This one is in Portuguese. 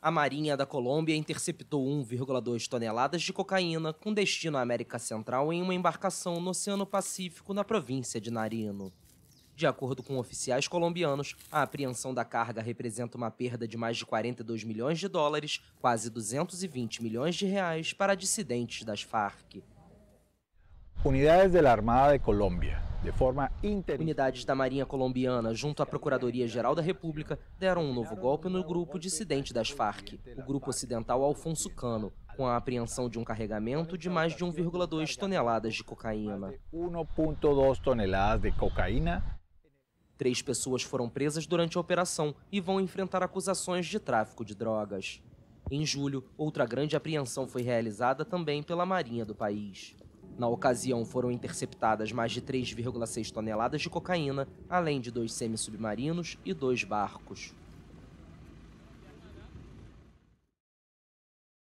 a Marinha da Colômbia interceptou 1,2 toneladas de cocaína com destino à América Central em uma embarcação no Oceano Pacífico, na província de Narino. De acordo com oficiais colombianos, a apreensão da carga representa uma perda de mais de 42 milhões de dólares, quase 220 milhões de reais, para dissidentes das Farc. Unidades da Armada de Colômbia de forma inter... Unidades da Marinha Colombiana, junto à Procuradoria-Geral da República, deram um novo golpe no grupo dissidente das Farc, o Grupo Ocidental Alfonso Cano, com a apreensão de um carregamento de mais de 1,2 toneladas de cocaína. 1,2 toneladas de cocaína. Três pessoas foram presas durante a operação e vão enfrentar acusações de tráfico de drogas. Em julho, outra grande apreensão foi realizada também pela Marinha do país. Na ocasião, foram interceptadas mais de 3,6 toneladas de cocaína, além de dois semi-submarinos e dois barcos.